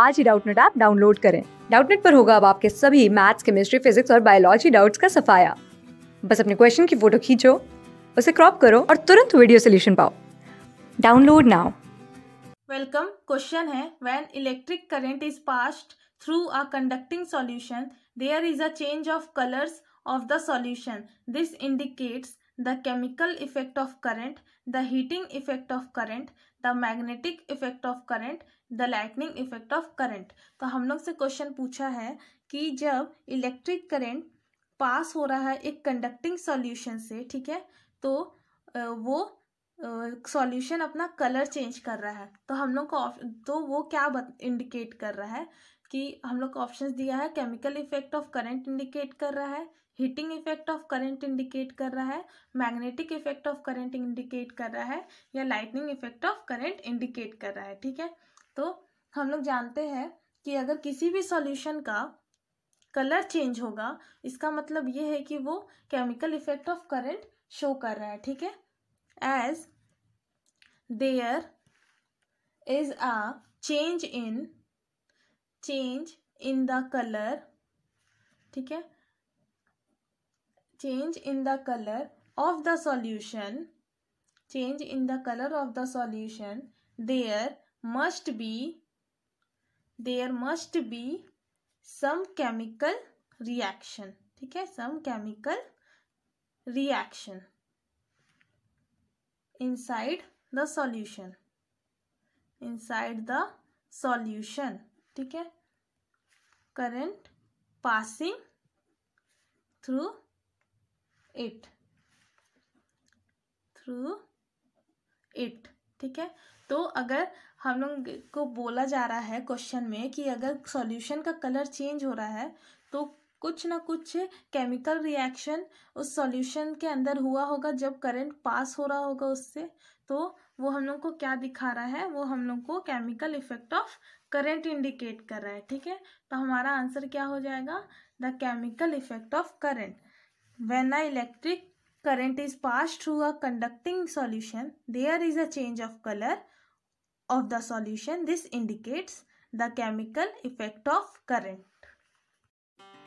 आज ही Doubtnut app download करें डाउटनेट पर होगा अब आपके सभी मैथ्स केमिस्ट्री फिजिक्स और बायोलॉजी डाउट्स का सफाया बस अपने क्वेश्चन की फोटो खींचो उसे क्रॉप करो और तुरंत वीडियो सोल्यूशन पाओ डाउनलोड नाउ वेलकम क्वेश्चन है when electric current is passed through a conducting solution there is a change of colours of the solution this indicates the chemical effect of current the heating effect of current the magnetic effect of current the lightning effect of current तो हम लोग से question पूछा है कि जब electric current पास हो रहा है एक कंडक्टिंग सॉल्यूशन से ठीक है तो वो सॉल्यूशन अपना कलर चेंज कर रहा है तो हम लोग को तो वो क्या इंडिकेट कर रहा है कि हम लोग को ऑप्शन दिया है chemical effect of current indicate कर रहा है heating effect of current indicate कर रहा है magnetic effect of current indicate कर रहा है या lightning effect of current indicate कर रहा है ठीक है तो हम लोग जानते हैं कि अगर किसी भी सॉल्यूशन का कलर चेंज होगा इसका मतलब ये है कि वो chemical effect of current show कर रहा है ठीक है as there is a change in change in the colour ठीक है change in the colour of the solution change in the colour of the solution there must be there must be some chemical reaction ठीक है some chemical reaction inside the solution inside the solution ठीक है current passing through it through it ठीक है तो अगर हम लोग को बोला जा रहा है क्वेश्चन में कि अगर सॉल्यूशन का कलर चेंज हो रहा है तो कुछ ना कुछ केमिकल रिएक्शन उस सॉल्यूशन के अंदर हुआ होगा जब करंट पास हो रहा होगा उससे तो वो हम लोग को क्या दिखा रहा है वो हम लोग को chemical effect of current indicate कर रहा है ठीक है तो हमारा आंसर क्या हो जाएगा the chemical effect of current when a electric current is pass through a conducting solution there is a change of colour of the solution this indicates the chemical effect of current